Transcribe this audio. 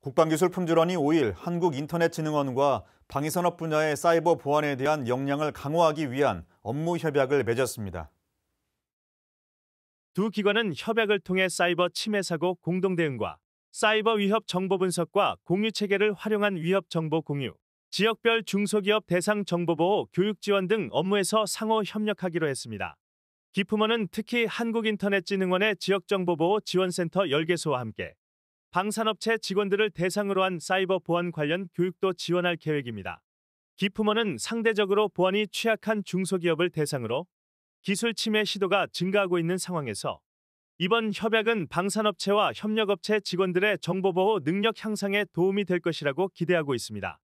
국방기술 품질원이 5일 한국인터넷진흥원과 방위산업 분야의 사이버 보안에 대한 역량을 강화하기 위한 업무 협약을 맺었습니다. 두 기관은 협약을 통해 사이버 침해 사고 공동 대응과 사이버 위협 정보 분석과 공유 체계를 활용한 위협 정보 공유, 지역별 중소기업 대상 정보 보호, 교육 지원 등 업무에서 상호 협력하기로 했습니다. 기품원은 특히 한국인터넷진흥원의 지역정보보호 지원센터 10개소와 함께 방산업체 직원들을 대상으로 한 사이버 보안 관련 교육도 지원할 계획입니다. 기품원은 상대적으로 보안이 취약한 중소기업을 대상으로 기술 침해 시도가 증가하고 있는 상황에서 이번 협약은 방산업체와 협력업체 직원들의 정보보호 능력 향상에 도움이 될 것이라고 기대하고 있습니다.